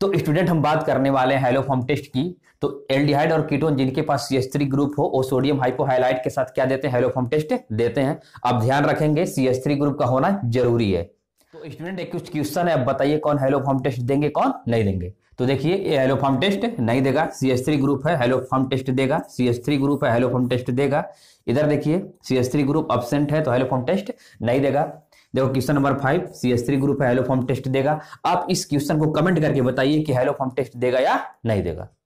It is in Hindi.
तो स्टूडेंट हम बात करने वाले हैं हेलोफॉर्म टेस्ट की तो एल्डिहाइड और कीटोन जिनके पास सी एस थ्री ग्रुप हो वो सोडियम हाइपोहाइलाइट के साथ क्या देते हैं हेलोफॉर्म टेस्ट देते हैं आप ध्यान रखेंगे सी एस थ्री ग्रुप का होना जरूरी है तो स्टूडेंट एक कुछ क्वेश्चन है आप बताइए कौन हेलोफॉर्म टेस्ट देंगे कौन नहीं देंगे तो देखिए ये हेलोफॉर्म टेस्ट नहीं देगा सी एस थ्री ग्रुप है हेलोफॉर्म टेस्ट देगा सी एस थ्री ग्रुप है हेलोफॉर्म टेस्ट देगा इधर देखिए C S three group absent है तो हेलोफॉर्म टेस्ट नहीं देगा देखो question number five C S three group है फॉर्म टेस्ट देगा आप इस क्वेश्चन को कमेंट करके बताइए कि हेलोफॉर्म टेस्ट देगा या नहीं देगा